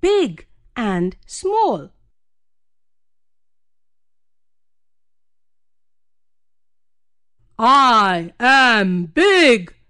big and small. I am big